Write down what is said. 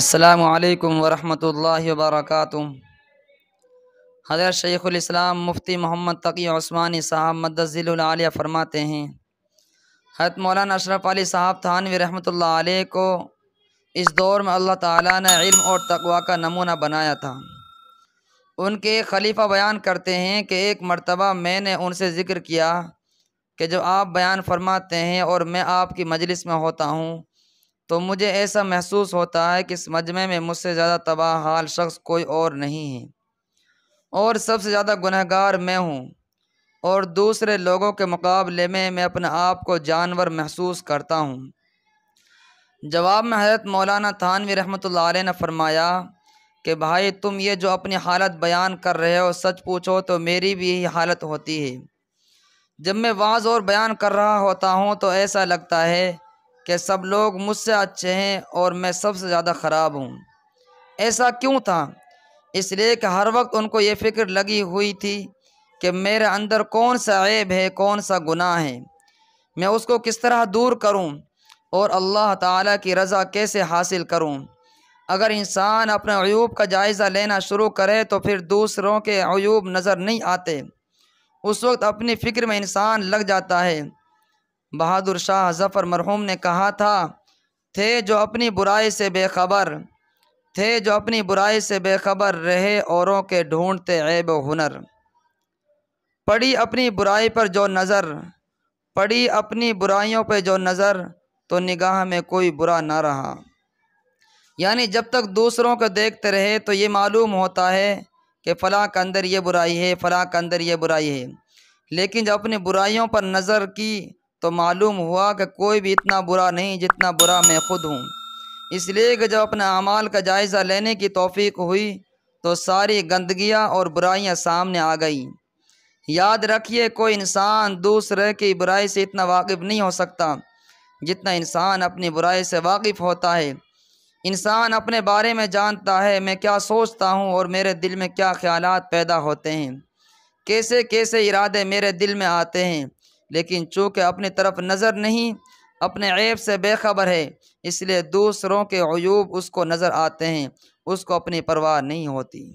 असलकम वरहमल वर्क हज़र शेख़ुलस्लाम मुफ्ती मोहम्मद तकी ओस्मानी साहब मदजिल फरमाते हैं हत मौलाना अशरफ अली साहब थानवी रहमत आलह को इस दौर में अल्लाह ताला ने इल्म और तकवा का नमूना बनाया था उनके खलीफा बयान करते हैं कि एक मरतबा मैंने उनसे ज़िक्र किया कि जो आप बयान फरमाते हैं और मैं आपकी मजलिस में होता हूँ तो मुझे ऐसा महसूस होता है कि इस मजमे में मुझसे ज़्यादा तबाह हाल शख्स कोई और नहीं है और सबसे ज़्यादा गुनहगार मैं हूँ और दूसरे लोगों के मुकाबले में मैं अपने आप को जानवर महसूस करता हूँ जवाब में हजरत मौलाना थानवी रहमत ने फरमाया कि भाई तुम ये जो अपनी हालत बयान कर रहे हो सच पूछो तो मेरी भी यही हालत होती है जब मैं वाज और बयान कर रहा होता हूँ तो ऐसा लगता है कि सब लोग मुझसे अच्छे हैं और मैं सबसे ज़्यादा ख़राब हूँ ऐसा क्यों था इसलिए कि हर वक्त उनको ये फ़िक्र लगी हुई थी कि मेरे अंदर कौन सा ऐब है कौन सा गुनाह है मैं उसको किस तरह दूर करूं और अल्लाह ताला की रज़ा कैसे हासिल करूं अगर इंसान अपने अयूब का जायज़ा लेना शुरू करे तो फिर दूसरों के अयूब नज़र नहीं आते उस वक्त अपनी फ़िक्र में इंसान लग जाता है बहादुर शाह जफ़र मरहूम ने कहा था थे जो अपनी बुराई से बेखबर थे जो अपनी बुराई से बेखबर रहे औरों के ढूंढते ऐब हुनर पड़ी अपनी बुराई पर जो नज़र पड़ी अपनी बुराइयों पर जो नज़र तो निगाह में कोई बुरा ना रहा यानी जब तक दूसरों को देखते रहे तो ये मालूम होता है कि फ़लाँ के अंदर ये बुराई है फ़लाँ के अंदर ये बुराई है लेकिन जब अपनी बुराइयों पर नज़र की तो मालूम हुआ कि कोई भी इतना बुरा नहीं जितना बुरा मैं खुद हूँ इसलिए कि जब अपने अमाल का जायज़ा लेने की तोफ़ी हुई तो सारी गंदगियाँ और बुराइयाँ सामने आ गईं याद रखिए कोई इंसान दूसरे की बुराई से इतना वाकिफ़ नहीं हो सकता जितना इंसान अपनी बुराई से वाकिफ़ होता है इंसान अपने बारे में जानता है मैं क्या सोचता हूँ और मेरे दिल में क्या ख्याल पैदा होते हैं कैसे कैसे इरादे मेरे दिल में आते हैं लेकिन चूँकि अपनी तरफ नज़र नहीं अपने ऐब से बेखबर है इसलिए दूसरों के अयूब उसको नज़र आते हैं उसको अपनी परवाह नहीं होती